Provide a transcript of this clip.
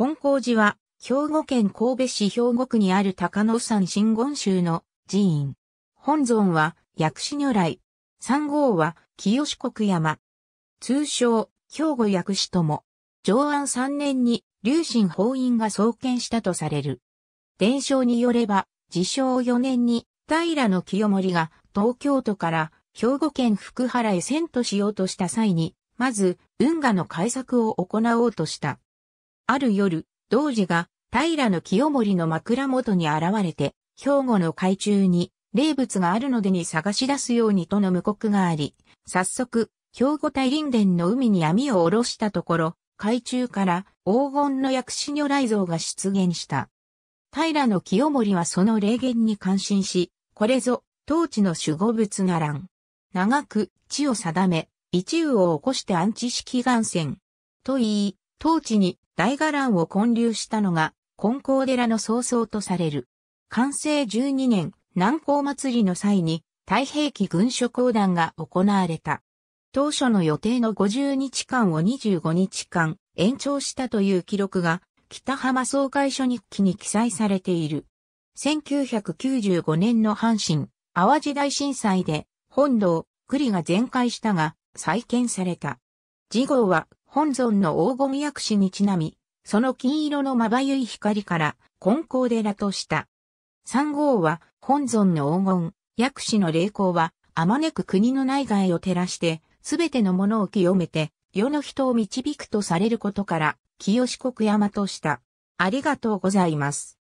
金光寺は、兵庫県神戸市兵庫区にある高野山真言宗の寺院。本尊は、薬師如来。三号は、清国山。通称、兵庫薬師とも。上安3年に、龍神法院が創建したとされる。伝承によれば、自称4年に、平清盛が、東京都から、兵庫県福原へ遷都しようとした際に、まず、運河の改作を行おうとした。ある夜、童子が平の清盛の枕元に現れて、兵庫の海中に霊物があるのでに探し出すようにとの無告があり、早速、兵庫大林殿の海に網を下ろしたところ、海中から黄金の薬師如来像が出現した。平の清盛はその霊言に感心し、これぞ、当地の守護物ならん。長く、地を定め、一雨を起こして安置式岩線。と言い、当地に大伽藍を建立したのが、金光寺の曹操とされる。完成12年、南高祭りの際に、太平記軍書講談が行われた。当初の予定の50日間を25日間延長したという記録が北浜総会所日記に記載されている。1995年の阪神、淡路大震災で本堂、栗が全壊したが再建された。次号は本尊の黄金薬師にちなみ、その金色のまばゆい光から金光寺とした。三号は本尊の黄金、薬師の霊光は、あまねく国の内外を照らして、すべてのものを清めて、世の人を導くとされることから、清四国山とした。ありがとうございます。